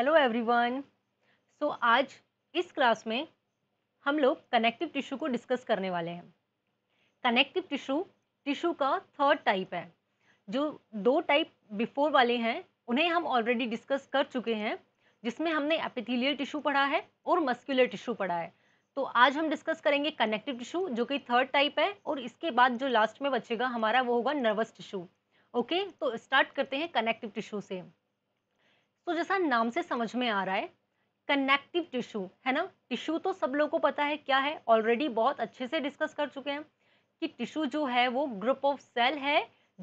hello everyone so आज इस class में हम लोग कनेक्टिव टिश्यू को डिस्कस करने वाले हैं कनेक्टिव टिश्यू टिश्यू का थर्ड टाइप है जो दो टाइप बिफोर वाले हैं उन्हें हम ऑलरेडी डिस्कस कर चुके हैं जिसमें हमने एपिथेलियल टिश्यू पढ़ा है और मस्कुलर टिश्यू पढ़ा है तो आज हम डिस्कस करेंगे कनेक्टिव टिश्यू जो कि थर्ड टाइप है और इसके बाद जो लास्ट में बचेगा हमारा वो होगा नर्वस टिश्यू ओके तो स्टार्ट करते हैं कनेक्टिव टिश्यू से तो जैसा नाम से समझ में आ रहा है कनेक्टिव टिश्यू है ना टिश्यू तो सब लोगों को पता है क्या है ऑलरेडी बहुत अच्छे से डिस्कस कर चुके हैं कि टिश्यू जो है वो ग्रुप ऑफ सेल है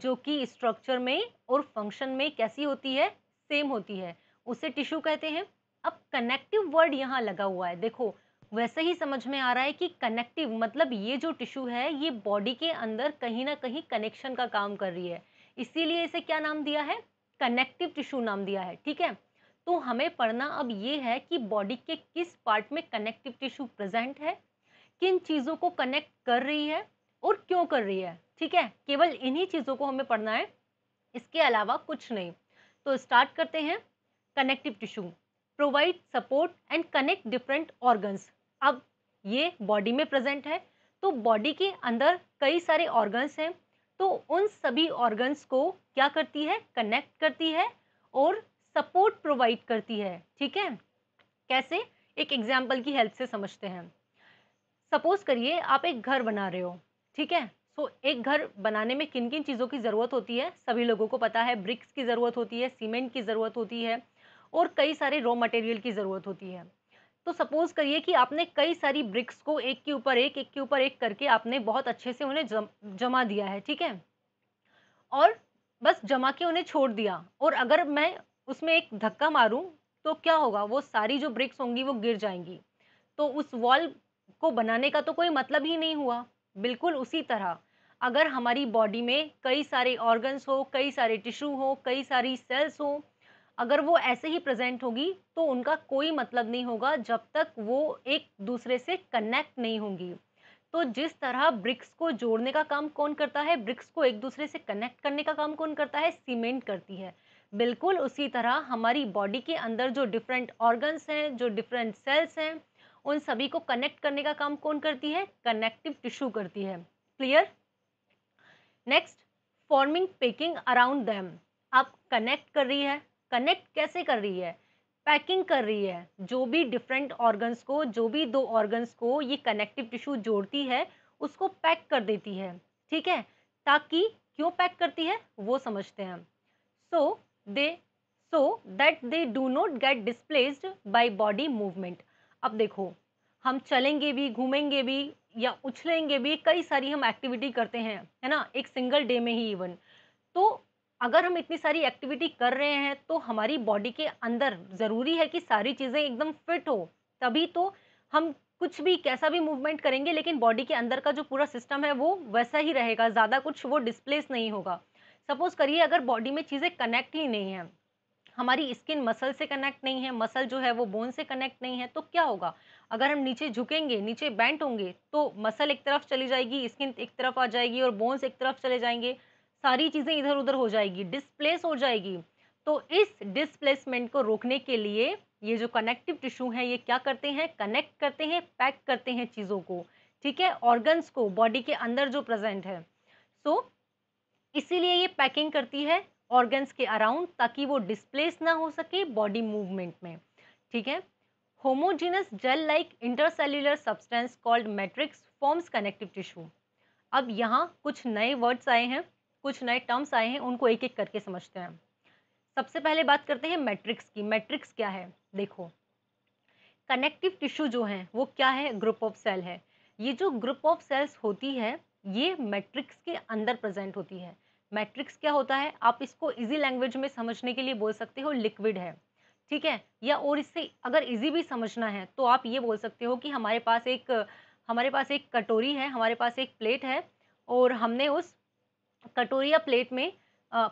जो कि स्ट्रक्चर में और फंक्शन में कैसी होती है सेम होती है उसे टिश्यू कहते हैं अब कनेक्टिव वर्ड यहाँ लगा हुआ है देखो वैसे ही समझ में आ रहा है कि कनेक्टिव मतलब ये जो टिश्यू है ये बॉडी के अंदर कहीं ना कहीं कनेक्शन का काम कर रही है इसीलिए इसे क्या नाम दिया है कनेक्टिव टिश्यू नाम दिया है ठीक है तो हमें पढ़ना अब ये है कि बॉडी के किस पार्ट में कनेक्टिव टिश्यू प्रेजेंट है किन चीज़ों को कनेक्ट कर रही है और क्यों कर रही है ठीक है केवल इन्हीं चीज़ों को हमें पढ़ना है इसके अलावा कुछ नहीं तो स्टार्ट करते हैं connective tissue provide support and connect different organs अब ये बॉडी में प्रेजेंट है तो बॉडी के अंदर कई सारे ऑर्गन्स हैं तो उन सभी ऑर्गन्स को क्या करती है कनेक्ट करती है और सपोर्ट प्रोवाइड करती है ठीक है कैसे एक एग्जाम्पल की हेल्प से समझते हैं सपोज करिए आप एक घर बना रहे हो ठीक है सो so, एक घर बनाने में किन किन चीज़ों की ज़रूरत होती है सभी लोगों को पता है ब्रिक्स की ज़रूरत होती है सीमेंट की ज़रूरत होती है और कई सारे रॉ मटेरियल की ज़रूरत होती है तो सपोज करिए कि आपने कई सारी ब्रिक्स को एक के ऊपर एक एक के ऊपर एक करके आपने बहुत अच्छे से उन्हें जम, जमा दिया है ठीक है और बस जमा के उन्हें छोड़ दिया और अगर मैं उसमें एक धक्का मारूं तो क्या होगा वो सारी जो ब्रिक्स होंगी वो गिर जाएंगी तो उस वॉल को बनाने का तो कोई मतलब ही नहीं हुआ बिल्कुल उसी तरह अगर हमारी बॉडी में कई सारे ऑर्गन्स हो कई सारे टिश्यू हो कई सारी सेल्स हों अगर वो ऐसे ही प्रेजेंट होगी तो उनका कोई मतलब नहीं होगा जब तक वो एक दूसरे से कनेक्ट नहीं होंगी तो जिस तरह ब्रिक्स को जोड़ने का काम कौन करता है ब्रिक्स को एक दूसरे से कनेक्ट करने का काम कौन करता है सीमेंट करती है बिल्कुल उसी तरह हमारी बॉडी के अंदर जो डिफरेंट ऑर्गन्स हैं जो डिफरेंट सेल्स हैं उन सभी को कनेक्ट करने का काम कौन करती है कनेक्टिव टिश्यू करती है clear next forming packing around them आप कनेक्ट कर रही है कनेक्ट कैसे कर रही है पैकिंग कर रही है जो भी डिफरेंट ऑर्गन्स को जो भी दो ऑर्गन्स को ये कनेक्टिव टिश्यू जोड़ती है उसको पैक कर देती है ठीक है ताकि क्यों पैक करती है वो समझते हैं so they so that they do not get displaced by body movement अब देखो हम चलेंगे भी घूमेंगे भी या उछलेंगे भी कई सारी हम एक्टिविटी करते हैं है ना एक सिंगल डे में ही इवन तो अगर हम इतनी सारी एक्टिविटी कर रहे हैं तो हमारी बॉडी के अंदर ज़रूरी है कि सारी चीज़ें एकदम फिट हो तभी तो हम कुछ भी कैसा भी मूवमेंट करेंगे लेकिन बॉडी के अंदर का जो पूरा सिस्टम है वो वैसा ही रहेगा ज़्यादा कुछ वो डिस्प्लेस नहीं होगा सपोज़ करिए अगर बॉडी में चीज़ें कनेक्ट ही नहीं हैं हमारी स्किन मसल से कनेक्ट नहीं है मसल जो है वो बोन से कनेक्ट नहीं है तो क्या होगा अगर हम नीचे झुकेंगे नीचे बैंट होंगे तो मसल एक तरफ चली जाएगी स्किन एक तरफ आ जाएगी और बोन्स एक तरफ चले जाएंगे सारी चीज़ें इधर उधर हो जाएगी डिस्प्लेस हो जाएगी तो इस डिस्प्लेसमेंट को रोकने के लिए ये जो कनेक्टिव टिश्यू है ये क्या करते हैं कनेक्ट करते हैं पैक करते हैं चीज़ों को ठीक है ऑर्गन्स को बॉडी के अंदर जो प्रेजेंट है सो so, इसीलिए ये पैकिंग करती है ऑर्गन्स के अराउंड ताकि वो डिस्प्लेस ना हो सके बॉडी मूवमेंट में ठीक है homogeneous gel like intercellular substance called matrix forms connective tissue अब यहाँ कुछ नए वर्ड्स आए हैं कुछ नए टर्म्स आए हैं उनको एक एक करके समझते हैं सबसे पहले बात करते हैं मैट्रिक्स की मैट्रिक्स क्या है देखो कनेक्टिव टिश्यू जो है वो क्या है ग्रुप ऑफ सेल है ये जो ग्रुप ऑफ सेल्स होती है ये मैट्रिक्स के अंदर प्रेजेंट होती है मैट्रिक्स क्या होता है आप इसको इजी लैंग्वेज में समझने के लिए बोल सकते हो लिक्विड है ठीक है या और इससे अगर इजी भी समझना है तो आप ये बोल सकते हो कि हमारे पास एक हमारे पास एक कटोरी है हमारे पास एक प्लेट है और हमने उस कटोरी या प्लेट में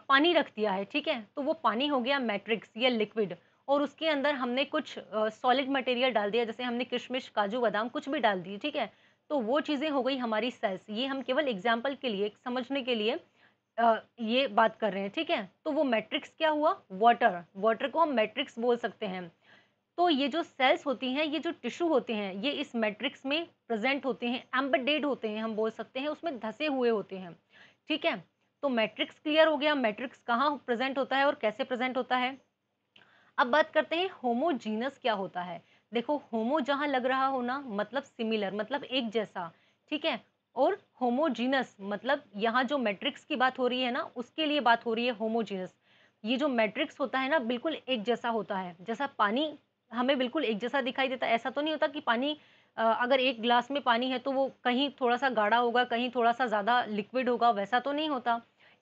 पानी रख दिया है ठीक है तो वो पानी हो गया मैट्रिक्स या लिक्विड और उसके अंदर हमने कुछ सॉलिड मटेरियल डाल दिया जैसे हमने किशमिश काजू बादाम कुछ भी डाल दिए ठीक है तो वो चीज़ें हो गई हमारी सेल्स ये हम केवल एग्जाम्पल के लिए समझने के लिए आ, ये बात कर रहे हैं ठीक है तो वो मैट्रिक्स क्या हुआ वाटर वाटर को हम मैट्रिक्स बोल सकते हैं तो ये जो सेल्स होती हैं ये जो टिश्यू होते हैं ये इस मैट्रिक्स में प्रेजेंट होते हैं एम्बडेड होते हैं हम बोल सकते हैं उसमें धसे हुए होते हैं ठीक है तो मैट्रिक्स क्लियर हो गया मैट्रिक्स कहाँ प्रेजेंट होता है और कैसे प्रेजेंट होता है अब बात करते हैं होमोजीनस क्या होता है देखो होमो जहाँ लग रहा हो ना मतलब सिमिलर मतलब एक जैसा ठीक है और होमोजीनस मतलब यहाँ जो मैट्रिक्स की बात हो रही है ना उसके लिए बात हो रही है होमोजीनस ये जो मैट्रिक्स होता है ना बिल्कुल एक जैसा होता है जैसा पानी हमें बिल्कुल एक जैसा दिखाई देता है ऐसा तो नहीं होता कि पानी अगर एक ग्लास में पानी है तो वो कहीं थोड़ा सा गाढ़ा होगा कहीं थोड़ा सा ज़्यादा लिक्विड होगा वैसा तो नहीं होता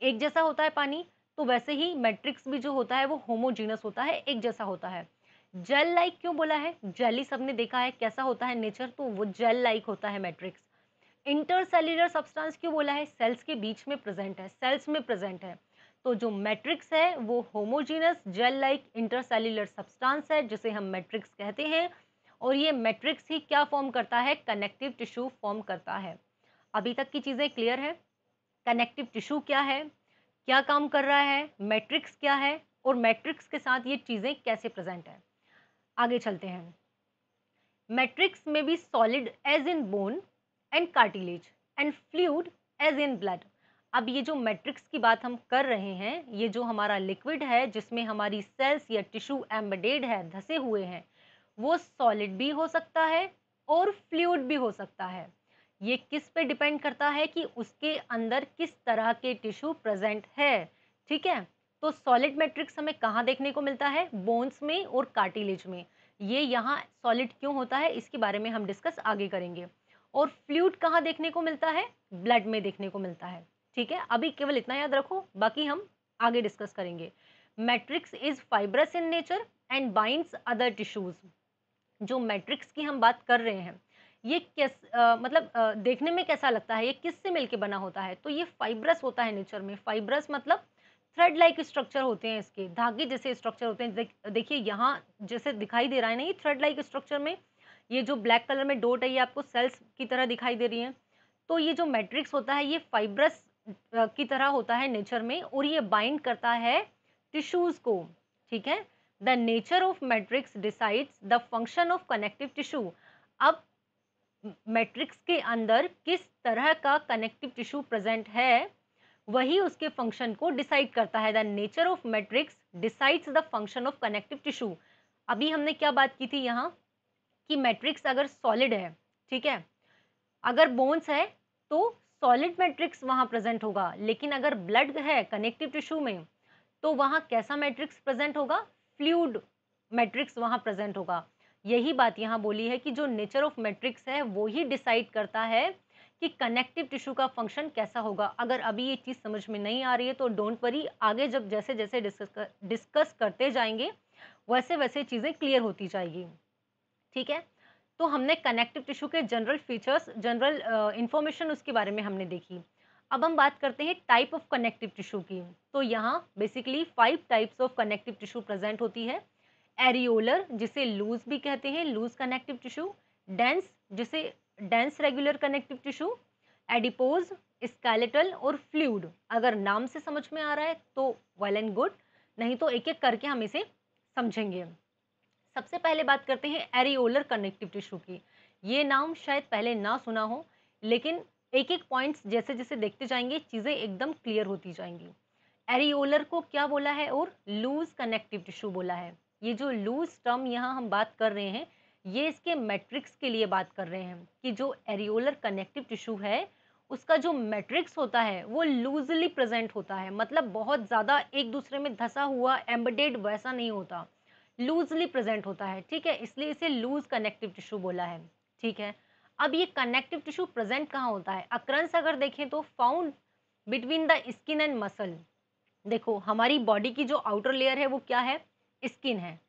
एक जैसा होता है पानी तो वैसे ही मैट्रिक्स भी जो होता है वो होमोजीनस होता है एक जैसा होता है जेल लाइक क्यों बोला है जेली सबने देखा है कैसा होता है नेचर तो वो जेल लाइक होता है मैट्रिक्स इंटरसेल्युलर सब्सटेंस क्यों बोला है सेल्स के बीच में प्रेजेंट है सेल्स में प्रेजेंट है तो जो मैट्रिक्स है वो homogeneous gel like intercellular substance है जिसे हम मैट्रिक्स कहते हैं और ये मैट्रिक्स ही क्या फॉर्म करता है कनेक्टिव टिश्यू फॉर्म करता है अभी तक की चीज़ें क्लियर है कनेक्टिव टिश्यू क्या है क्या काम कर रहा है मैट्रिक्स क्या है और मैट्रिक्स के साथ ये चीज़ें कैसे प्रेजेंट है आगे चलते हैं मैट्रिक्स में भी solid as in bone and cartilage and fluid as in blood अब ये जो मैट्रिक्स की बात हम कर रहे हैं ये जो हमारा लिक्विड है जिसमें हमारी सेल्स या टिश्यू एम्बेडेड है धसे हुए हैं वो सॉलिड भी हो सकता है और फ्लूड भी हो सकता है ये किस पे डिपेंड करता है कि उसके अंदर किस तरह के टिश्यू प्रेजेंट है ठीक है तो सॉलिड मैट्रिक्स हमें कहाँ देखने को मिलता है बोन्स में और कार्टिलेज में ये यहाँ सॉलिड क्यों होता है इसके बारे में हम डिस्कस आगे करेंगे और फ्लूड कहाँ देखने को मिलता है ब्लड में देखने को मिलता है ठीक है अभी केवल इतना याद रखो बाकी हम आगे डिस्कस करेंगे matrix is fibrous in nature and binds other tissues जो मैट्रिक्स की हम बात कर रहे हैं ये किस आ, मतलब आ, देखने में कैसा लगता है ये किस से मिलके बना होता है तो ये फाइब्रस होता है नेचर में फाइब्रस मतलब थ्रेड लाइक स्ट्रक्चर होते हैं इसके धागे जैसे स्ट्रक्चर होते हैं देखिए यहाँ जैसे दिखाई दे रहा है ना ये थ्रेड लाइक स्ट्रक्चर में ये जो ब्लैक कलर में डोट है ये आपको सेल्स की तरह दिखाई दे रही हैं तो ये जो मैट्रिक्स होता है ये फाइब्रस की तरह होता है नेचर में और ये बाइंड करता है टिश्यूज़ को ठीक है the nature of matrix decides the function of connective tissue अब मैट्रिक्स के अंदर किस तरह का कनेक्टिव टिश्यू प्रेजेंट है वही उसके फंक्शन को डिसाइड करता है the nature of matrix decides the function of connective tissue अभी हमने क्या बात की थी यहाँ कि मैट्रिक्स अगर सॉलिड है ठीक है अगर बोन्स है तो सॉलिड मैट्रिक्स वहाँ प्रेजेंट होगा लेकिन अगर ब्लड है कनेक्टिव टिश्यू में तो वहाँ कैसा मैट्रिक्स प्रेजेंट होगा फ्लूड मैट्रिक्स वहाँ प्रेजेंट होगा यही बात यहाँ बोली है कि जो नेचर ऑफ मैट्रिक्स है वो ही डिसाइड करता है कि कनेक्टिव टिश्यू का फंक्शन कैसा होगा अगर अभी ये चीज़ समझ में नहीं आ रही है तो डोंट वरी आगे जब जैसे जैसे डिस्कस कर, डिस्कस करते जाएंगे वैसे वैसे चीज़ें क्लियर होती जाएगी ठीक है तो हमने कनेक्टिव टिश्यू के जनरल फीचर्स जनरल इन्फॉर्मेशन उसके बारे में हमने देखी अब हम बात करते हैं टाइप ऑफ कनेक्टिव टिश्यू की तो यहाँ basically five types of connective tissue present होती है एरियोलर जिसे लूज भी कहते हैं लूज कनेक्टिव टिश्यू डेंस जिसे dense regular connective tissue adipose skeletal और फ्लूड अगर नाम से समझ में आ रहा है तो वेल एंड गुड नहीं तो एक एक करके हम इसे समझेंगे सबसे पहले बात करते हैं एरियोलर कनेक्टिव टिश्यू की ये नाम शायद पहले ना सुना हो लेकिन एक एक पॉइंट्स जैसे जैसे देखते जाएंगे चीज़ें एकदम क्लियर होती जाएंगी एरियोलर को क्या बोला है और लूज कनेक्टिव टिश्यू बोला है ये जो लूज टर्म यहाँ हम बात कर रहे हैं ये इसके मैट्रिक्स के लिए बात कर रहे हैं कि जो एरियोलर कनेक्टिव टिश्यू है उसका जो मैट्रिक्स होता है वो लूजली प्रेजेंट होता है मतलब बहुत ज़्यादा एक दूसरे में धसा हुआ एम्बडेड वैसा नहीं होता लूजली प्रेजेंट होता है ठीक है इसलिए इसे लूज कनेक्टिव टिश्यू बोला है ठीक है अब ये कनेक्टिव टिश्यू प्रेजेंट कहाँ होता है अक्रंस अगर देखें तो found between the skin and muscle देखो हमारी बॉडी की जो आउटर लेयर है वो क्या है स्किन है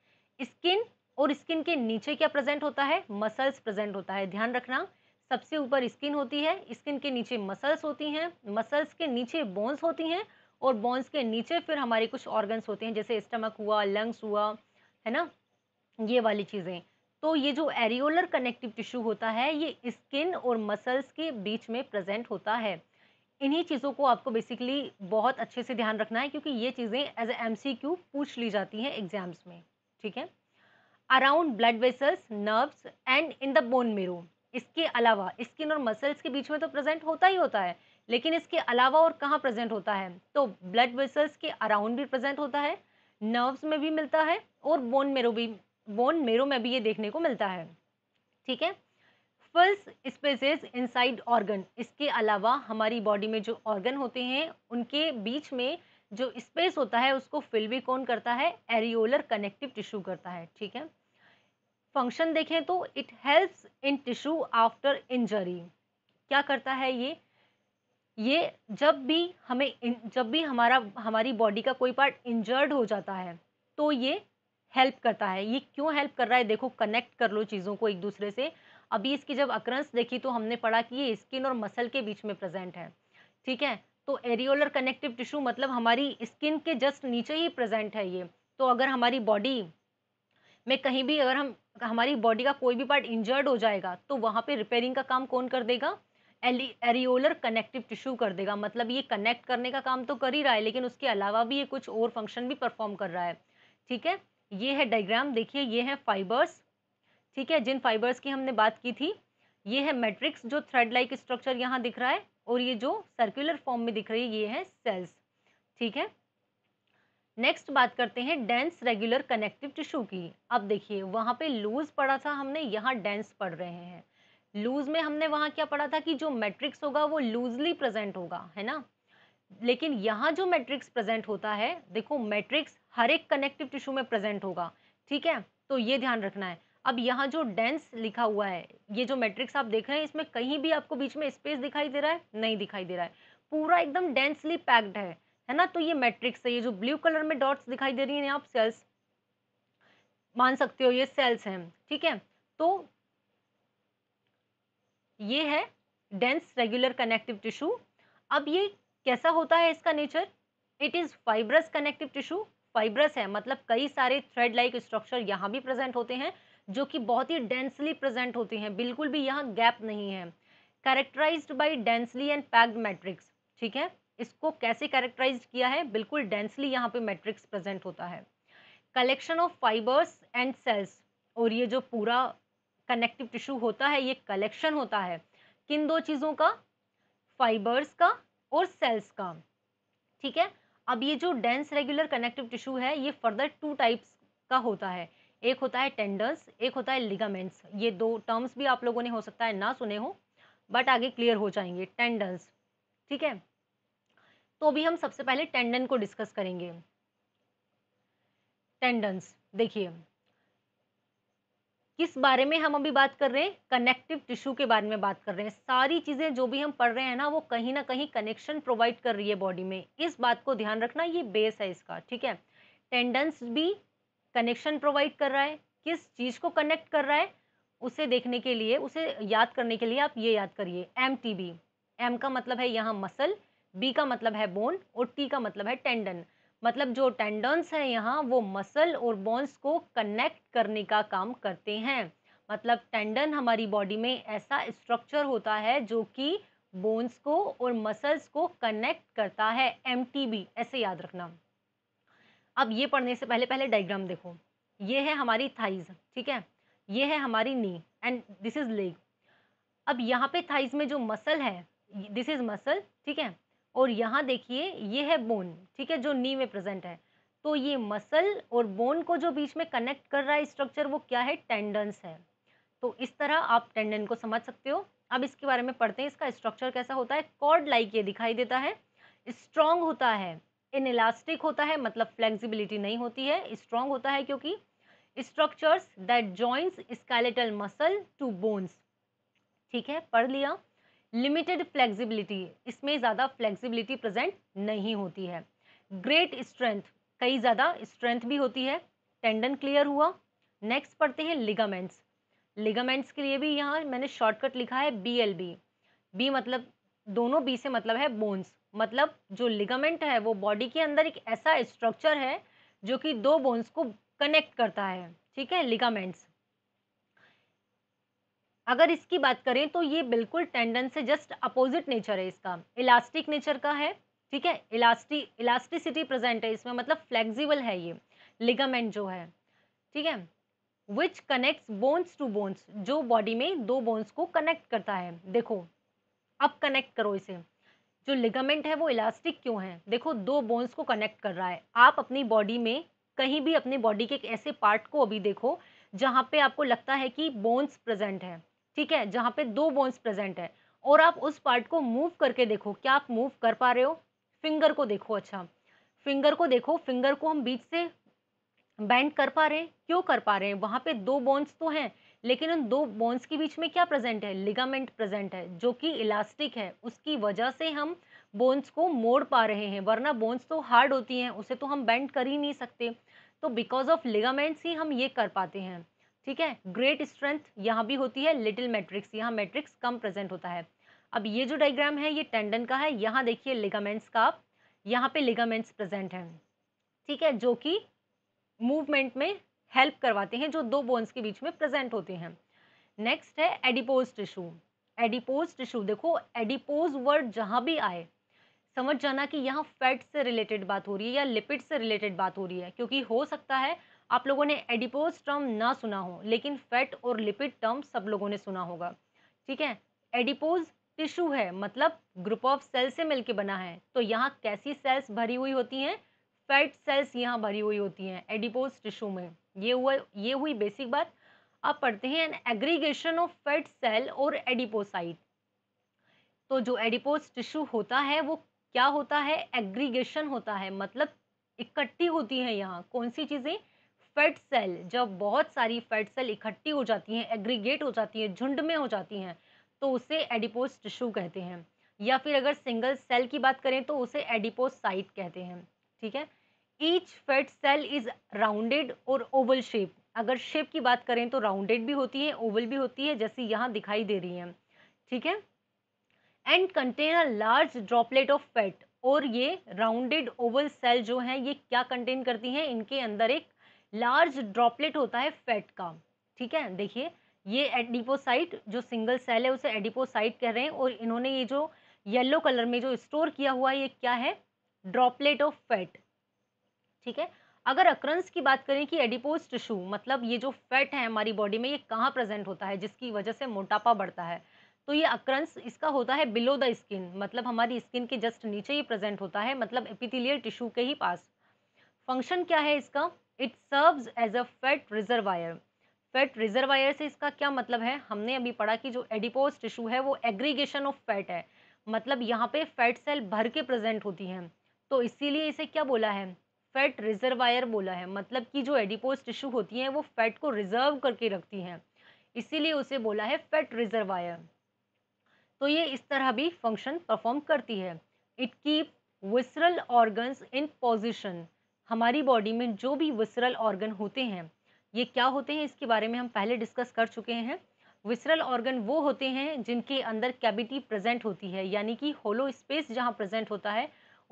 स्किन और स्किन के नीचे क्या प्रेजेंट होता है मसल्स प्रेजेंट होता है ध्यान रखना सबसे ऊपर स्किन होती है स्किन के नीचे मसल्स होती हैं मसल्स के नीचे बोन्स होती हैं और बोन्स के नीचे फिर हमारे कुछ ऑर्गन्स होते हैं जैसे स्टमक हुआ लंग्स हुआ है ना ये वाली चीज़ें तो ये जो एरियोलर कनेक्टिव टिश्यू होता है ये स्किन और मसल्स के बीच में प्रेजेंट होता है इन्हीं चीज़ों को आपको बेसिकली बहुत अच्छे से ध्यान रखना है क्योंकि ये चीज़ें as a M C Q पूछ ली जाती हैं एग्जाम्स में ठीक है around blood vessels nerves and in the bone marrow इसके अलावा स्किन और मसल्स के बीच में तो प्रेजेंट होता ही होता है लेकिन इसके अलावा और कहाँ प्रेजेंट होता है तो ब्लड वेसल्स के अराउंड भी प्रेजेंट होता है नर्व्स में भी मिलता है और बोन मेरो भी बोन मेरो में भी ये देखने को मिलता है ठीक है फिल्स स्पेसेस इनसाइड ऑर्गन इसके अलावा हमारी बॉडी में जो ऑर्गन होते हैं उनके बीच में जो स्पेस होता है उसको फिल भी कौन करता है एरियोलर कनेक्टिव टिश्यू करता है ठीक है फंक्शन देखें तो it helps in tissue after injury क्या करता है ये ये जब भी हमें जब भी हमारा हमारी बॉडी का कोई पार्ट इंजर्ड हो जाता है तो ये हेल्प करता है ये क्यों हेल्प कर रहा है देखो कनेक्ट कर लो चीज़ों को एक दूसरे से अभी इसकी जब अक्रंस देखी तो हमने पढ़ा कि ये स्किन और मसल के बीच में प्रेजेंट है ठीक है तो एरियोलर कनेक्टिव टिश्यू मतलब हमारी स्किन के जस्ट नीचे ही प्रेजेंट है ये तो अगर हमारी बॉडी में कहीं भी अगर हम हमारी बॉडी का कोई भी पार्ट इंजर्ड हो जाएगा तो वहाँ पे रिपेयरिंग का काम कौन कर देगा एरियोलर कनेक्टिव टिश्यू कर देगा मतलब ये कनेक्ट करने का काम तो कर ही रहा है लेकिन उसके अलावा भी ये कुछ और फंक्शन भी परफॉर्म कर रहा है ठीक है ये है डायग्राम देखिए ये है फाइबर्स ठीक है जिन फाइबर्स की हमने बात की थी ये है मैट्रिक्स जो थ्रेड लाइक स्ट्रक्चर यहाँ दिख रहा है और ये जो सर्कुलर फॉर्म में दिख रही है ये है सेल्स ठीक है नेक्स्ट बात करते हैं डेंस रेगुलर कनेक्टिव टिश्यू की अब देखिए वहाँ पे लूज पड़ा था हमने यहाँ डेंस पढ़ रहे हैं लूज में हमने वहाँ क्या पढ़ा था कि जो मैट्रिक्स होगा वो लूजली प्रेजेंट होगा है ना लेकिन यहाँ जो मैट्रिक्स प्रेजेंट होता है देखो मैट्रिक्स हर एक कनेक्टिव टिश्यू में प्रेजेंट होगा ठीक है तो ये ध्यान रखना है अब यहाँ जो डेंस लिखा हुआ है ये जो मैट्रिक्स आप देख रहे हैं इसमें कहीं भी आपको बीच में स्पेस दिखाई दे रहा है नहीं दिखाई दे रहा है पूरा एकदम डेंसली पैक्ड है है ना तो ये मैट्रिक्स है ये जो ब्लू कलर में डॉट्स दिखाई दे रही हैं आप सेल्स मान सकते हो ये सेल्स हैं ठीक है तो ये है डेंस रेगुलर कनेक्टिव टिश्यू अब ये कैसा होता है इसका nature it is fibrous connective tissue fibrous है मतलब कई सारे थ्रेड लाइक स्ट्रक्चर यहाँ भी प्रेजेंट होते हैं जो कि बहुत ही डेंसली प्रेजेंट होते हैं बिल्कुल भी यहाँ गैप नहीं है characterized by densely and packed matrix ठीक है इसको कैसे कैरेक्टराइज किया है बिल्कुल डेंसली यहाँ पे मैट्रिक्स प्रेजेंट होता है collection of fibres and cells और ये जो पूरा कनेक्टिव टिश्यू होता है ये कलेक्शन होता है किन दो चीज़ों का फाइबर्स का और सेल्स का ठीक है अब ये जो डेंस रेगुलर कनेक्टिव टिश्यू है ये फर्दर टू टाइप्स का होता है एक होता है टेंडर्स एक होता है लिगामेंट्स ये दो टर्म्स भी आप लोगों ने हो सकता है ना सुने हो बट आगे क्लियर हो जाएंगे टेंडर्स ठीक है तो अभी हम सबसे पहले टेंडन को डिस्कस करेंगे टेंडन्स देखिए किस बारे में हम अभी बात कर रहे हैं कनेक्टिव टिश्यू के बारे में बात कर रहे हैं सारी चीज़ें जो भी हम पढ़ रहे हैं ना वो कहीं ना कहीं कनेक्शन प्रोवाइड कर रही है बॉडी में इस बात को ध्यान रखना ये बेस है इसका ठीक है टेंडेंस भी कनेक्शन प्रोवाइड कर रहा है किस चीज़ को कनेक्ट कर रहा है उसे देखने के लिए उसे याद करने के लिए आप ये याद करिए एम टी बी एम का मतलब है यहाँ मसल बी का मतलब है बोन और टी का मतलब है टेंडन मतलब जो टेंडन्स हैं यहाँ वो मसल और बोन्स को कनेक्ट करने का काम करते हैं मतलब टेंडन हमारी बॉडी में ऐसा स्ट्रक्चर होता है जो कि बोन्स को और मसल्स को कनेक्ट करता है एम ऐसे याद रखना अब ये पढ़ने से पहले पहले डायग्राम देखो ये है हमारी थाइज ठीक है ये है हमारी knee and this is leg अब यहाँ पे थाइज में जो मसल है दिस इज़ मसल ठीक है और यहाँ देखिए ये है बोन ठीक है जो नी में प्रेजेंट है तो ये मसल और बोन को जो बीच में कनेक्ट कर रहा है स्ट्रक्चर वो क्या है टेंडन्स है तो इस तरह आप टेंडन को समझ सकते हो अब इसके बारे में पढ़ते हैं इसका स्ट्रक्चर कैसा होता है कॉर्ड लाइक ये दिखाई देता है स्ट्रॉन्ग होता है इन इलास्टिक होता है मतलब फ्लेक्सिबिलिटी नहीं होती है स्ट्रॉन्ग होता है क्योंकि structures that joints skeletal muscle to bones ठीक है पढ़ लिया लिमिटेड फ्लेक्सिबिलिटी इसमें ज़्यादा फ्लेक्सिबिलिटी प्रेजेंट नहीं होती है ग्रेट स्ट्रेंथ कई ज़्यादा स्ट्रेंथ भी होती है टेंडन क्लियर हुआ नेक्स्ट पढ़ते हैं लिगामेंट्स लिगामेंट्स के लिए भी यहाँ मैंने शॉर्टकट लिखा है बी एल बी बी मतलब दोनों बी से मतलब है बोन्स मतलब जो लिगामेंट है वो बॉडी के अंदर एक ऐसा स्ट्रक्चर है जो कि दो बोन्स को कनेक्ट करता है ठीक है लिगामेंट्स अगर इसकी बात करें तो ये बिल्कुल टेंडन से जस्ट अपोजिट नेचर है इसका इलास्टिक नेचर का है ठीक है इलास्टी इलास्टिसिटी प्रेजेंट है इसमें मतलब फ्लेक्सिबल है ये लिगामेंट जो है ठीक है which connects bones to bones जो बॉडी में दो बोन्स को कनेक्ट करता है देखो अब कनेक्ट करो इसे जो लिगामेंट है वो इलास्टिक क्यों है देखो दो बोन्स को कनेक्ट कर रहा है आप अपनी बॉडी में कहीं भी अपनी बॉडी के एक ऐसे पार्ट को अभी देखो जहाँ पे आपको लगता है कि बोन्स प्रेजेंट है ठीक है जहाँ पे दो बोन्स प्रेजेंट है और आप उस पार्ट को मूव करके देखो क्या आप मूव कर पा रहे हो फिंगर को देखो अच्छा फिंगर को देखो फिंगर को हम बीच से बैंड कर पा रहे हैं क्यों कर पा रहे हैं वहाँ पे दो बोन्स तो हैं लेकिन उन दो बोन्स के बीच में क्या प्रेजेंट है लिगामेंट प्रेजेंट है जो कि इलास्टिक है उसकी वजह से हम बोन्स को मोड़ पा रहे हैं वरना बोन्स तो हार्ड होती हैं उसे तो हम बैंड कर ही नहीं सकते तो बिकॉज ऑफ लिगामेंट्स ही हम ये कर पाते हैं ठीक है ग्रेट स्ट्रेंथ यहाँ भी होती है लिटिल मैट्रिक्स यहाँ मैट्रिक्स कम प्रेजेंट होता है अब ये जो डायग्राम है ये टेंडन का है यहाँ देखिए लिगामेंट्स का आप यहाँ पे लिगामेंट्स प्रेजेंट हैं ठीक है जो कि मूवमेंट में हेल्प करवाते हैं जो दो बोन्स के बीच में प्रेजेंट होते हैं नेक्स्ट है एडिपोज टिशू एडिपोज टिशू देखो एडिपोज वर्ड जहाँ भी आए समझ जाना कि यहाँ फैट से रिलेटेड बात हो रही है या लिपिड से रिलेटेड बात हो रही है क्योंकि हो सकता है आप लोगों ने एडिपोज टर्म ना सुना हो लेकिन फैट और लिपिड टर्म सब लोगों ने सुना होगा ठीक है एडिपोज टिश्यू है मतलब ग्रुप ऑफ सेल से मिलके बना है तो यहाँ कैसी सेल्स भरी हुई होती हैं फैट सेल्स यहाँ भरी हुई होती हैं एडिपोज टिश्यू में ये हुआ ये हुई बेसिक बात आप पढ़ते हैं एग्रीगेशन ऑफ फैट सेल और एडिपोसाइट तो जो एडिपोज टिश्यू होता है वो क्या होता है एग्रीगेशन होता है मतलब इकट्ठी होती है यहाँ कौन सी चीज़ें फैट सेल जब बहुत सारी फैट सेल इकट्ठी हो जाती हैं एग्रीगेट हो जाती हैं झुंड में हो जाती हैं तो उसे एडिपोज टिश्यू कहते हैं या फिर अगर सिंगल सेल की बात करें तो उसे एडिपोज साइट कहते हैं ठीक है each fat cell is rounded और ओवल शेप अगर शेप की बात करें तो राउंडेड भी होती है ओवल भी होती है जैसी यहाँ दिखाई दे रही है ठीक है and contain a large droplet of fat और ये राउंडेड ओवल सेल जो है ये क्या कंटेन करती हैं इनके अंदर एक लार्ज ड्रॉपलेट होता है फैट का ठीक है देखिए ये एडिपोसाइट जो सिंगल सेल है उसे एडिपोसाइट कह रहे हैं और इन्होंने ये जो येलो कलर में जो स्टोर किया हुआ है ये क्या है ड्रॉपलेट ऑफ फैट ठीक है अगर अक्रंस की बात करें कि एडिपोज टिश्यू मतलब ये जो फैट है हमारी बॉडी में ये कहाँ प्रेजेंट होता है जिसकी वजह से मोटापा बढ़ता है तो ये अक्रंस इसका होता है बिलो द स्किन मतलब हमारी स्किन के जस्ट नीचे ही प्रेजेंट होता है मतलब एपिथिलियल टिश्यू के ही पास फंक्शन क्या है इसका it serves as a fat reservoir fat reservoir से इसका क्या मतलब है हमने अभी पढ़ा कि जो एडिपोज टिश्यू है वो एग्रीगेशन ऑफ फैट है मतलब यहाँ पे फैट सेल भर के प्रेजेंट होती हैं तो इसीलिए इसे क्या बोला है फैट रिजर्वायर बोला है मतलब कि जो एडिपोज टिश्यू होती हैं वो फैट को रिजर्व करके रखती हैं इसीलिए उसे बोला है फैट रिजर्वायर तो ये इस तरह भी फंक्शन परफॉर्म करती है it keep visceral organs in position हमारी बॉडी में जो भी विसरल ऑर्गन होते हैं ये क्या होते हैं इसके बारे में हम पहले डिस्कस कर चुके हैं विसरल ऑर्गन वो होते हैं जिनके अंदर कैबिटी प्रेजेंट होती है यानी कि होलो स्पेस जहाँ प्रेजेंट होता है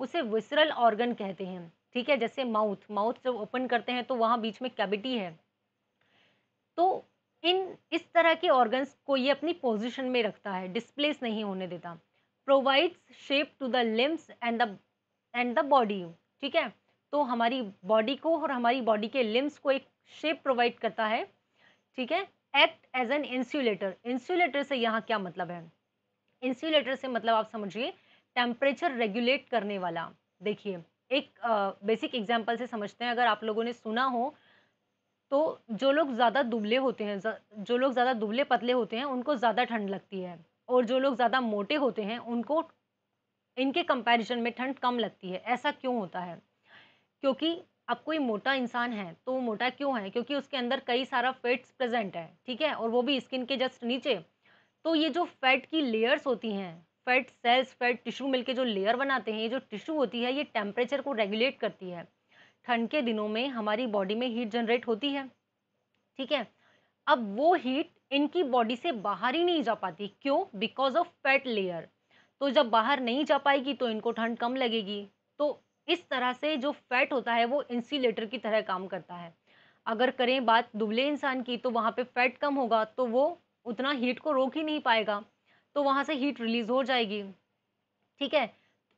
उसे विसरल ऑर्गन कहते हैं ठीक है जैसे माउथ माउथ जब ओपन करते हैं तो वहाँ बीच में कैबिटी है तो इन इस तरह के ऑर्गन्स को ये अपनी पोजिशन में रखता है डिस्प्लेस नहीं होने देता provides shape to the limbs and the and the body ठीक है तो हमारी बॉडी को और हमारी बॉडी के लिम्स को एक शेप प्रोवाइड करता है ठीक है act as an insulator insulator से यहाँ क्या मतलब है इंसुलेटर से मतलब आप समझिए टेम्परेचर रेगुलेट करने वाला देखिए एक बेसिक एग्जाम्पल से समझते हैं अगर आप लोगों ने सुना हो तो जो लोग ज़्यादा दुबले होते हैं जो लोग ज़्यादा दुबले पतले होते हैं उनको ज़्यादा ठंड लगती है और जो लोग ज़्यादा मोटे होते हैं उनको इनके कंपैरिजन में ठंड कम लगती है ऐसा क्यों होता है क्योंकि अब कोई मोटा इंसान है तो वो मोटा क्यों है क्योंकि उसके अंदर कई सारा फैट्स प्रेजेंट है ठीक है और वो भी स्किन के जस्ट नीचे तो ये जो फैट की लेयर्स होती हैं फैट सेल्स फैट टिश्यू मिलके जो लेयर बनाते हैं ये जो टिश्यू होती है ये टेम्परेचर को रेगुलेट करती है ठंड के दिनों में हमारी बॉडी में हीट जनरेट होती है ठीक है अब वो हीट इनकी बॉडी से बाहर ही नहीं जा पाती क्यों बिकॉज ऑफ फैट लेयर तो जब बाहर नहीं जा पाएगी तो इनको ठंड कम लगेगी तो इस तरह से जो फैट होता है वो इंसुलेटर की तरह काम करता है अगर करें बात दुबले इंसान की तो वहाँ पे फैट कम होगा तो वो उतना हीट को रोक ही नहीं पाएगा तो वहाँ से हीट रिलीज हो जाएगी ठीक है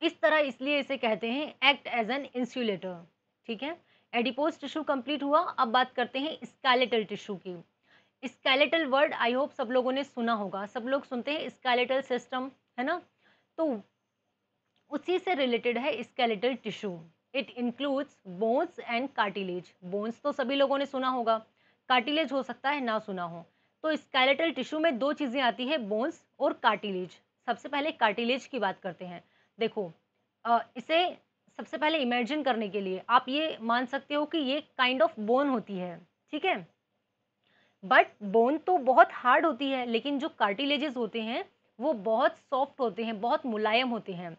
इस तरह इसलिए इसे कहते हैं एक्ट एज एन इंसुलेटर ठीक है एडिपोज टिश्यू कंप्लीट हुआ अब बात करते हैं स्केलेटल टिश्यू की स्केलेटल वर्ड आई होप सब लोगों ने सुना होगा सब लोग सुनते हैं स्केलेटल सिस्टम है ना तो उसी से रिलेटेड है skeletal tissue it includes bones and cartilage bones तो सभी लोगों ने सुना होगा कार्टिलेज हो सकता है ना सुना हो तो स्केलेटल टिश्यू में दो चीज़ें आती है बोन्स और कार्टिलेज सबसे पहले कार्टिलेज की बात करते हैं देखो इसे सबसे पहले इमेजिन करने के लिए आप ये मान सकते हो कि ये काइंड ऑफ बोन होती है ठीक है बट बोन तो बहुत हार्ड होती है लेकिन जो कार्टिलेजेस होते हैं वो बहुत सॉफ्ट होते हैं बहुत मुलायम होते हैं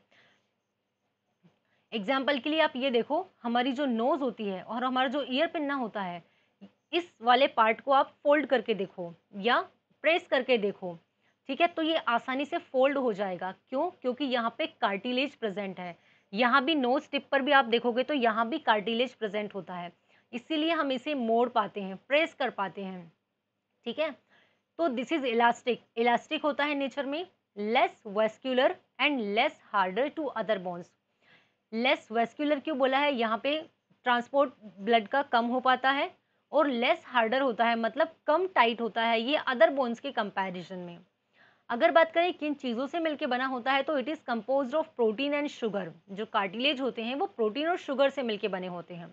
एग्जाम्पल के लिए आप ये देखो हमारी जो नोज़ होती है और हमारा जो ईयर पिन्ना होता है इस वाले पार्ट को आप फोल्ड करके देखो या प्रेस करके देखो ठीक है तो ये आसानी से फोल्ड हो जाएगा क्यों क्योंकि यहाँ पे कार्टिलेज प्रेजेंट है यहाँ भी नोज टिप पर भी आप देखोगे तो यहाँ भी कार्टिलेज प्रेजेंट होता है इसीलिए हम इसे मोड़ पाते हैं प्रेस कर पाते हैं ठीक है तो दिस इज इलास्टिक इलास्टिक होता है नेचर में less vascular and less harder to other bones less vascular क्यों बोला है यहाँ पे ट्रांसपोर्ट ब्लड का कम हो पाता है और लेस हार्डर होता है मतलब कम टाइट होता है ये अदर बोन्स के कंपैरिजन में अगर बात करें किन चीज़ों से मिलकर बना होता है तो it is compose of protein and sugar जो कार्टिलेज होते हैं वो प्रोटीन और शुगर से मिलकर बने होते हैं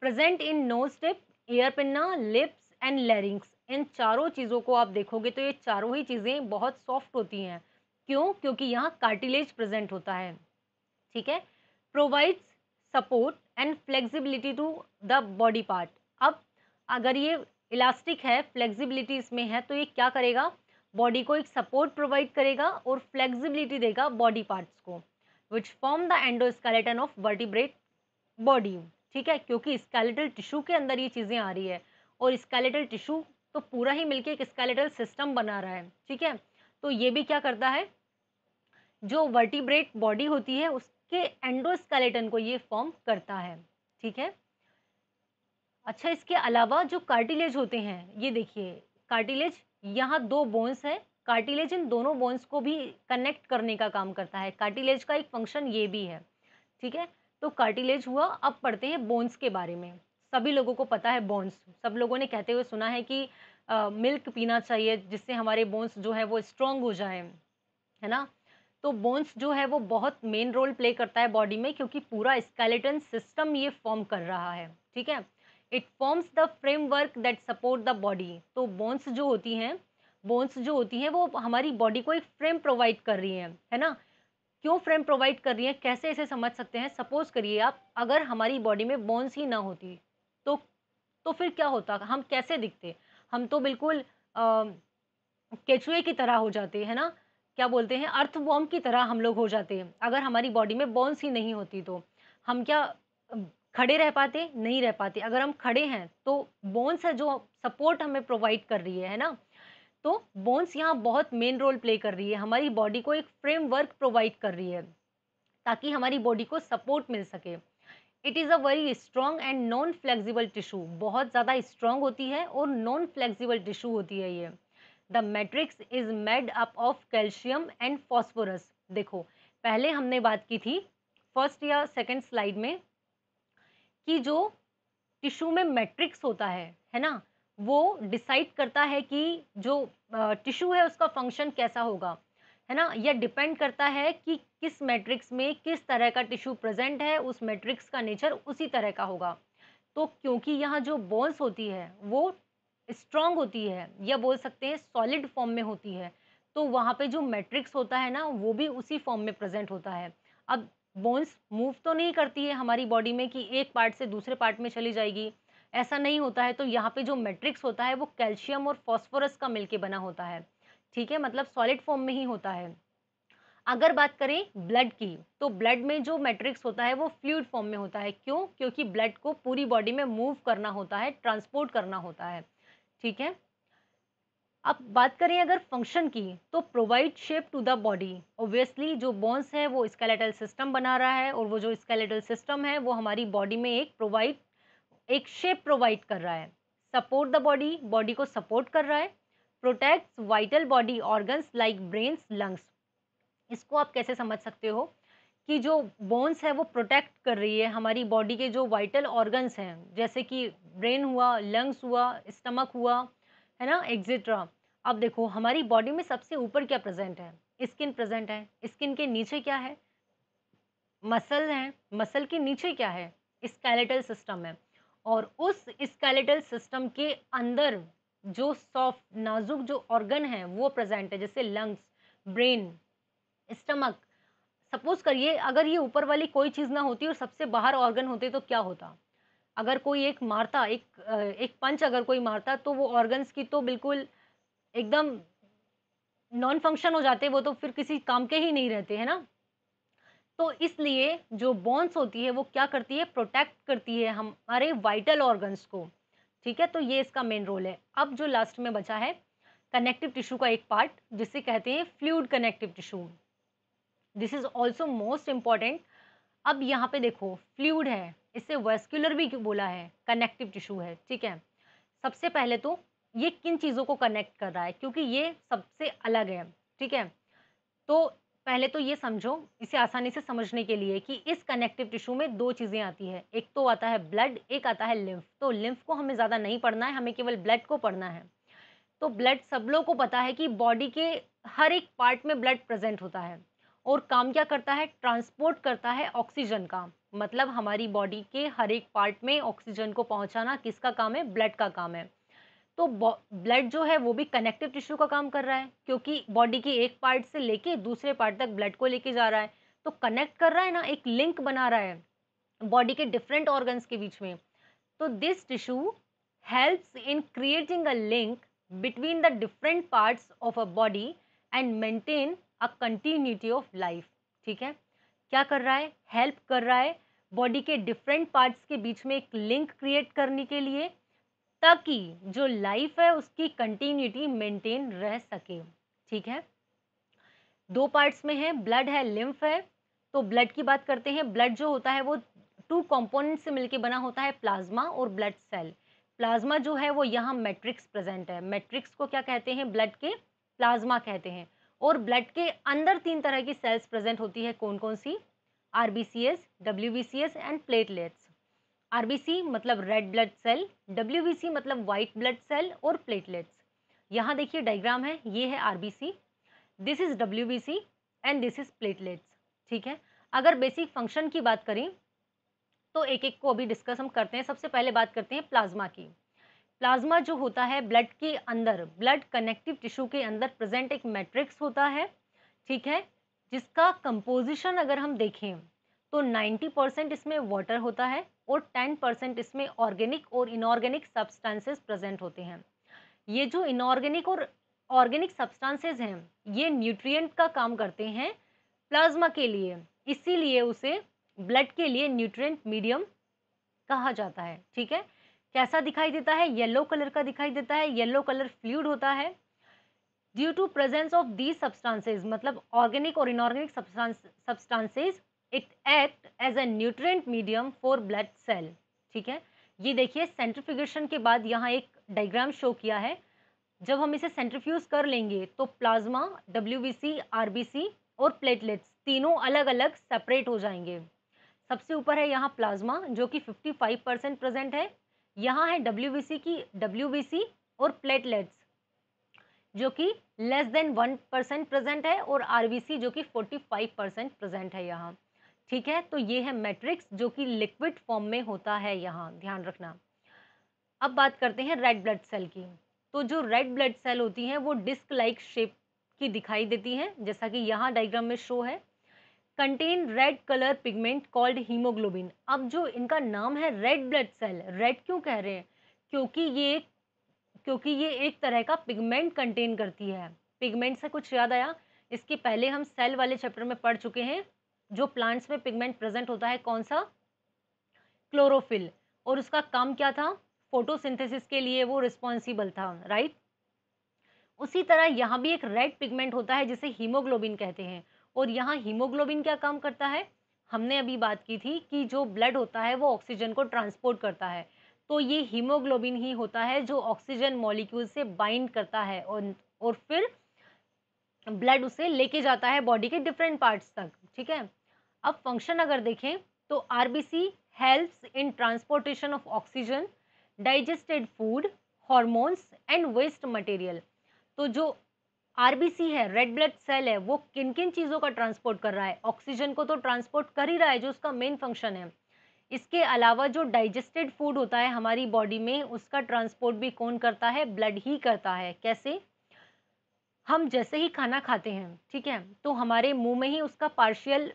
present in nose tip ear pinna lips and larynx इन चारों चीज़ों को आप देखोगे तो ये चारों ही चीज़ें बहुत सॉफ्ट होती हैं क्यों क्योंकि यहाँ कार्टिलेज प्रजेंट होता है ठीक है provides support and flexibility to the body part अब अगर ये इलास्टिक है फ्लेक्सिबिलिटी इसमें है तो ये क्या करेगा बॉडी को एक सपोर्ट प्रोवाइड करेगा और फ्लेक्सिबिलिटी देगा बॉडी पार्ट्स को which form the endoskeleton of vertebrate body ठीक है क्योंकि स्केलेटल टिश्यू के अंदर ये चीज़ें आ रही है और स्केलेटल टिश्यू तो पूरा ही मिलके एक स्केलेटल सिस्टम बना रहा है ठीक है तो ये भी क्या करता है जो वर्टिब्रेट बॉडी होती है उस के एंडोस्केलेटन को ये फॉर्म करता है ठीक है अच्छा इसके अलावा जो कार्टिलेज होते हैं ये देखिए कार्टिलेज यहाँ दो बोन्स हैं कार्टिलेज इन दोनों बोन्स को भी कनेक्ट करने का काम करता है कार्टिलेज का एक फंक्शन ये भी है ठीक है तो कार्टिलेज हुआ अब पढ़ते हैं बोन्स के बारे में सभी लोगों को पता है बोन्स सब लोगों ने कहते हुए सुना है कि आ, मिल्क पीना चाहिए जिससे हमारे बोन्स जो है वो स्ट्रांग हो जाए है ना तो बोन्स जो है वो बहुत मेन रोल प्ले करता है बॉडी में क्योंकि पूरा स्केलेटन सिस्टम ये फॉर्म कर रहा है ठीक है it forms the framework that support the body तो बोन्स जो होती हैं बोन्स जो होती हैं वो हमारी बॉडी को एक फ्रेम प्रोवाइड कर रही हैं है ना क्यों फ्रेम प्रोवाइड कर रही हैं कैसे इसे समझ सकते हैं सपोज करिए आप अगर हमारी बॉडी में बोन्स ही ना होती तो तो फिर क्या होता हम कैसे दिखते हम तो बिल्कुल केचुए की तरह हो जाते हैं ना क्या बोलते हैं अर्थवॉर्म की तरह हम लोग हो जाते हैं अगर हमारी बॉडी में बोन्स ही नहीं होती तो हम क्या खड़े रह पाते नहीं रह पाते अगर हम खड़े हैं तो बोन्स है जो सपोर्ट हमें प्रोवाइड कर रही है है ना तो बोन्स यहाँ बहुत मेन रोल प्ले कर रही है हमारी बॉडी को एक फ्रेमवर्क प्रोवाइड कर रही है ताकि हमारी बॉडी को सपोर्ट मिल सके it is a very strong and non flexible tissue बहुत ज़्यादा स्ट्रॉन्ग होती है और नॉन फ्लेक्सिबल टिशू होती है ये the matrix is made up of calcium and phosphorus देखो पहले हमने बात की थी फर्स्ट या सेकेंड स्लाइड में कि जो टिश्यू में मैट्रिक्स होता है है ना वो डिसाइड करता है कि जो टिश्यू है उसका फंक्शन कैसा होगा है ना यह डिपेंड करता है कि किस मैट्रिक्स में किस तरह का टिश्यू प्रेजेंट है उस मैट्रिक्स का नेचर उसी तरह का होगा तो क्योंकि यहाँ जो बोन्स होती है वो स्ट्रॉन्ग होती है या बोल सकते हैं सॉलिड फॉर्म में होती है तो वहाँ पे जो मैट्रिक्स होता है ना वो भी उसी फॉर्म में प्रेजेंट होता है अब बोन्स मूव तो नहीं करती है हमारी बॉडी में कि एक पार्ट से दूसरे पार्ट में चली जाएगी ऐसा नहीं होता है तो यहाँ पे जो मैट्रिक्स होता है वो कैल्शियम और फॉस्फोरस का मिलके बना होता है ठीक है मतलब सॉलिड फॉर्म में ही होता है अगर बात करें ब्लड की तो ब्लड में जो मैट्रिक्स होता है वो फ्लूड फॉर्म में होता है क्यों क्योंकि ब्लड को पूरी बॉडी में मूव करना होता है ट्रांसपोर्ट करना होता है ठीक है अब बात करें अगर फंक्शन की तो provide shape to the body obviously जो बोन्स है वो स्केलेटल सिस्टम बना रहा है और वो जो स्केलेटल सिस्टम है वो हमारी बॉडी में एक प्रोवाइड एक शेप प्रोवाइड कर रहा है सपोर्ट द बॉडी बॉडी को सपोर्ट कर रहा है protects vital body organs like brains lungs इसको आप कैसे समझ सकते हो की जो बोन्स है वो प्रोटेक्ट कर रही है हमारी बॉडी के जो वाइटल ऑर्गन्स हैं जैसे कि ब्रेन हुआ लंग्स हुआ स्टमक हुआ है ना एक्सेट्रा अब देखो हमारी बॉडी में सबसे ऊपर क्या प्रेजेंट है स्किन प्रेजेंट है स्किन के नीचे क्या है मसल हैं मसल के नीचे क्या है स्केलेटल सिस्टम है और उस स्केलेटल सिस्टम के अंदर जो सॉफ्ट नाजुक जो ऑर्गन है वो प्रेजेंट है जैसे लंग्स ब्रेन स्टमक सपोज करिए अगर ये ऊपर वाली कोई चीज़ ना होती और सबसे बाहर ऑर्गन होते तो क्या होता अगर कोई एक मारता एक एक पंच अगर कोई मारता तो वो ऑर्गन्स की तो बिल्कुल एकदम नॉन फंक्शन हो जाते वो तो फिर किसी काम के ही नहीं रहते हैं ना तो इसलिए जो बॉन्स होती है वो क्या करती है प्रोटेक्ट करती है हमारे वाइटल ऑर्गन्स को ठीक है तो ये इसका मेन रोल है अब जो लास्ट में बचा है कनेक्टिव टिश्यू का एक पार्ट जिसे कहते हैं fluid connective tissue this is also most important अब यहाँ पे देखो फ्लूड है इससे वेस्क्यूलर भी बोला है कनेक्टिव टिश्यू है ठीक है सबसे पहले तो ये किन चीज़ों को कनेक्ट कर रहा है क्योंकि ये सबसे अलग है ठीक है तो पहले तो ये समझो इसे आसानी से समझने के लिए कि इस कनेक्टिव टिश्यू में दो चीज़ें आती है एक तो आता है ब्लड एक आता है लिम्फ तो लिम्फ को हमें ज़्यादा नहीं पढ़ना है हमें केवल ब्लड को पढ़ना है तो ब्लड सब लोग को पता है कि बॉडी के हर एक पार्ट में ब्लड प्रेजेंट होता है और काम क्या करता है ट्रांसपोर्ट करता है ऑक्सीजन का मतलब हमारी बॉडी के हर एक पार्ट में ऑक्सीजन को पहुंचाना किसका काम है ब्लड का काम है तो ब्लड जो है वो भी कनेक्टिव टिश्यू का काम कर रहा है क्योंकि बॉडी के एक पार्ट से लेके दूसरे पार्ट तक ब्लड को लेके जा रहा है तो कनेक्ट कर रहा है ना एक लिंक बना रहा है बॉडी के डिफरेंट ऑर्गन्स के बीच में तो this tissue helps in creating a link between the different parts of a body and maintain a continuity of life ठीक है क्या कर रहा है हेल्प कर रहा है बॉडी के डिफरेंट पार्ट्स के बीच में एक लिंक क्रिएट करने के लिए ताकि जो लाइफ है उसकी कंटिन्यूटी मेंटेन रह सके ठीक है दो पार्ट्स में है ब्लड है लिम्फ है तो ब्लड की बात करते हैं ब्लड जो होता है वो टू कंपोनेंट से मिलके बना होता है प्लाज्मा और ब्लड सेल प्लाज्मा जो है वो यहाँ मैट्रिक्स प्रेजेंट है मैट्रिक्स को क्या कहते हैं ब्लड के प्लाज्मा कहते हैं और ब्लड के अंदर तीन तरह की सेल्स प्रेजेंट होती है कौन कौन सी R B C S W B C S and platelets R B C मतलब red blood cell W B C मतलब वाइट ब्लड सेल और प्लेटलेट्स यहाँ देखिए डायग्राम है ये है R B C this is W B C and this is platelets ठीक है अगर बेसिक फंक्शन की बात करें तो एक एक को अभी डिस्कस हम करते हैं सबसे पहले बात करते हैं प्लाज्मा की प्लाज्मा जो होता है ब्लड के अंदर ब्लड कनेक्टिव टिश्यू के अंदर प्रेजेंट एक मैट्रिक्स होता है ठीक है जिसका कंपोजिशन अगर हम देखें तो 90 परसेंट इसमें वाटर होता है और 10 परसेंट इसमें ऑर्गेनिक और इनऑर्गेनिक सब्सटेंसेस प्रेजेंट होते हैं ये जो इनऑर्गेनिक और ऑर्गेनिक सब्सटेंसेस हैं ये न्यूट्रियट का काम करते हैं प्लाज्मा के लिए इसीलिए उसे ब्लड के लिए न्यूट्रियट मीडियम कहा जाता है ठीक है कैसा दिखाई देता है येलो कलर का दिखाई देता है येलो कलर फ्लूड होता है due to presence of these substances मतलब ऑर्गेनिक और inorganic substances it act as a nutrient medium for blood cell ठीक है ये देखिए सेंट्रिफिकेशन के बाद यहाँ एक डायग्राम शो किया है जब हम इसे सेंट्रिफ्यूज कर लेंगे तो प्लाज्मा डब्ल्यू बी और प्लेटलेट्स तीनों अलग अलग सेपरेट हो जाएंगे सबसे ऊपर है यहाँ प्लाज्मा जो कि 55 परसेंट प्रेजेंट है यहाँ है डब्ल्यू की डब्ल्यू और प्लेटलेट्स जो कि less than one percent present है और आर जो कि फोर्टी फाइव परसेंट प्रेजेंट है यहाँ ठीक है तो ये है मैट्रिक्स जो कि लिक्विड फॉर्म में होता है यहाँ ध्यान रखना अब बात करते हैं रेड ब्लड सेल की तो जो रेड ब्लड सेल होती हैं वो डिस्क लाइक शेप की दिखाई देती हैं जैसा कि यहाँ डायग्राम में शो है contain red colour pigment called haemoglobin अब जो इनका नाम है रेड ब्लड सेल रेड क्यों कह रहे हैं क्योंकि ये क्योंकि ये एक तरह का पिगमेंट कंटेन करती है पिगमेंट से कुछ याद आया इसके पहले हम सेल वाले चैप्टर में पढ़ चुके हैं जो प्लांट्स में पिगमेंट प्रेजेंट होता है कौन सा क्लोरोफिल और उसका काम क्या था फोटोसिंथेसिस के लिए वो रिस्पॉन्सिबल था राइट उसी तरह यहाँ भी एक रेड पिगमेंट होता है जिसे हीमोग्लोबिन कहते हैं और यहाँ हीमोग्लोबिन क्या काम करता है हमने अभी बात की थी कि जो ब्लड होता है वो ऑक्सीजन को ट्रांसपोर्ट करता है तो ये हीमोग्लोबिन ही होता है जो ऑक्सीजन मॉलिक्यूल से बाइंड करता है और और फिर ब्लड उसे लेके जाता है बॉडी के डिफरेंट पार्ट्स तक ठीक है अब फंक्शन अगर देखें तो R B C help in transportation of oxygen digested food hormones and waste material तो जो आरबीसी है रेड ब्लड सेल है वो किन किन चीज़ों का ट्रांसपोर्ट कर रहा है ऑक्सीजन को तो ट्रांसपोर्ट कर ही रहा है जो उसका मेन फंक्शन है इसके अलावा जो डाइजेस्टेड फूड होता है हमारी बॉडी में उसका ट्रांसपोर्ट भी कौन करता है ब्लड ही करता है कैसे हम जैसे ही खाना खाते हैं ठीक है तो हमारे मुंह में ही उसका पार्शियल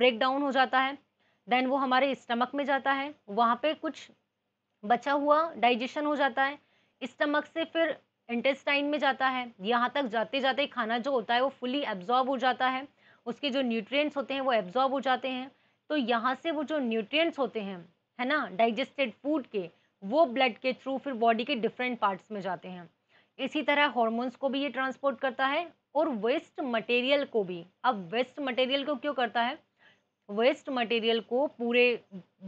ब्रेक डाउन हो जाता है देन वो हमारे स्टमक में जाता है वहाँ पे कुछ बचा हुआ डाइजेशन हो जाता है स्टमक से फिर इंटेस्टाइन में जाता है यहाँ तक जाते जाते खाना जो होता है वो फुली एब्जॉर्ब हो जाता है उसके जो न्यूट्रिएंट्स होते हैं वो एब्जॉर्ब हो जाते हैं तो यहाँ से वो जो न्यूट्रिएंट्स होते हैं है ना डाइजेस्टेड फूड के वो ब्लड के थ्रू फिर बॉडी के डिफरेंट पार्ट्स में जाते हैं इसी तरह हॉर्मोन्स को भी ये ट्रांसपोर्ट करता है और वेस्ट मटेरियल को भी अब वेस्ट मटेरियल को क्यों करता है वेस्ट मटेरियल को पूरे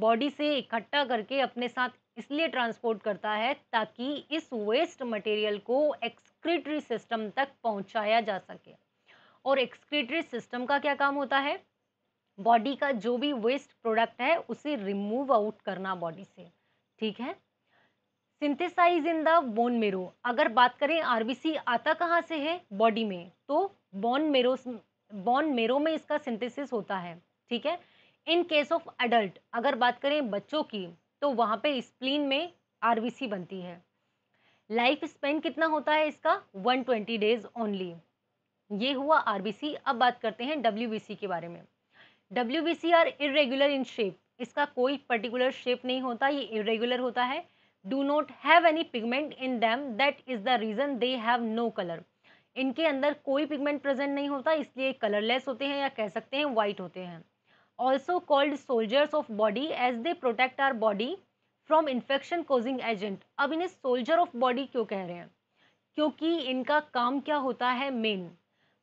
बॉडी से इकट्ठा करके अपने साथ इसलिए ट्रांसपोर्ट करता है ताकि इस वेस्ट मटेरियल को एक्सक्रीटरी सिस्टम तक पहुंचाया जा सके और एक्सक्रीटरी सिस्टम का क्या काम होता है बॉडी का जो भी वेस्ट प्रोडक्ट है उसे रिमूव आउट करना बॉडी से ठीक है सिंथेसाइज इन द बोन मेरो अगर बात करें आरबीसी आता कहाँ से है बॉडी में तो बोन मेरो बोन मेरो में इसका सिंथेसिस होता है ठीक है इन केस ऑफ एडल्ट अगर बात करें बच्चों की तो वहाँ पे स्प्लीन में आरबीसी बनती है लाइफ स्पेन कितना होता है इसका 120 डेज ओनली ये हुआ आरबीसी अब बात करते हैं डब्ल्यू के बारे में W are irregular in shape इसका कोई पर्टिकुलर शेप नहीं होता ये इरेगुलर होता है do not have any pigment in them that is the reason they have no colour इनके अंदर कोई पिगमेंट प्रेजेंट नहीं होता इसलिए कलरलेस होते हैं या कह सकते हैं वाइट होते हैं also called soldiers of body as they protect our body from infection causing agent अब इन्हें सोल्जर ऑफ बॉडी क्यों कह रहे हैं क्योंकि इनका काम क्या होता है मेन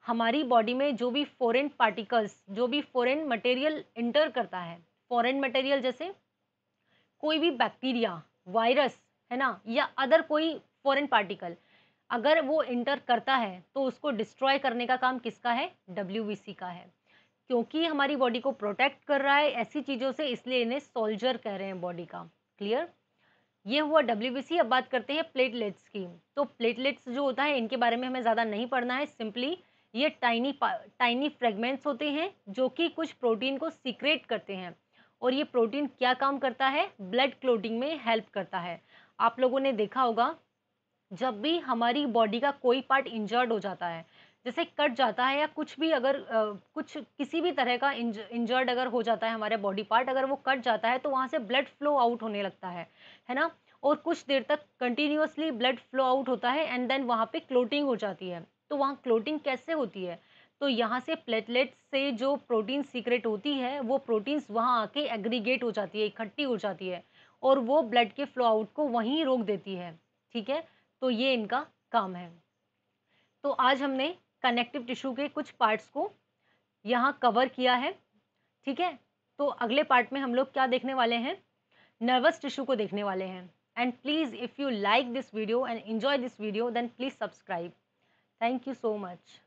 हमारी बॉडी में जो भी फॉरेन पार्टिकल्स जो भी फॉरेन मटेरियल इंटर करता है फॉरेन मटेरियल जैसे कोई भी बैक्टीरिया वायरस है ना या अदर कोई फॉरेन पार्टिकल अगर वो इंटर करता है तो उसको डिस्ट्रॉय करने का काम किसका है डब्ल्यू का है क्योंकि हमारी बॉडी को प्रोटेक्ट कर रहा है ऐसी चीज़ों से इसलिए इन्हें सोल्जर कह रहे हैं बॉडी का क्लियर ये हुआ डब्ल्यू अब बात करते हैं प्लेटलेट्स की तो प्लेटलेट्स जो होता है इनके बारे में हमें ज़्यादा नहीं पढ़ना है सिंपली ये टाइनी टाइनी फ्रेगमेंट्स होते हैं जो कि कुछ प्रोटीन को सीक्रेट करते हैं और ये प्रोटीन क्या काम करता है ब्लड क्लोटिंग में हेल्प करता है आप लोगों ने देखा होगा जब भी हमारी बॉडी का कोई पार्ट इंजर्ड हो जाता है जैसे कट जाता है या कुछ भी अगर कुछ किसी भी तरह का इंज, इंजर्ड अगर हो जाता है हमारे बॉडी पार्ट अगर वो कट जाता है तो वहाँ से ब्लड फ्लो आउट होने लगता है है ना और कुछ देर तक कंटिन्यूसली ब्लड फ्लो आउट होता है एंड देन वहाँ पे क्लोटिंग हो जाती है तो वहाँ क्लोटिंग कैसे होती है तो यहाँ से प्लेटलेट से जो प्रोटीन सीक्रेट होती है वो प्रोटीन्स वहाँ आके एग्रीगेट हो जाती है इकट्ठी हो जाती है और वो ब्लड के फ्लो आउट को वहीं रोक देती है ठीक है तो ये इनका काम है तो आज हमने कनेक्टिव टिश्यू के कुछ पार्ट्स को यहाँ कवर किया है ठीक है तो अगले पार्ट में हम लोग क्या देखने वाले हैं नर्वस टिश्यू को देखने वाले हैं and please if you like this video and enjoy this video then please subscribe thank you so much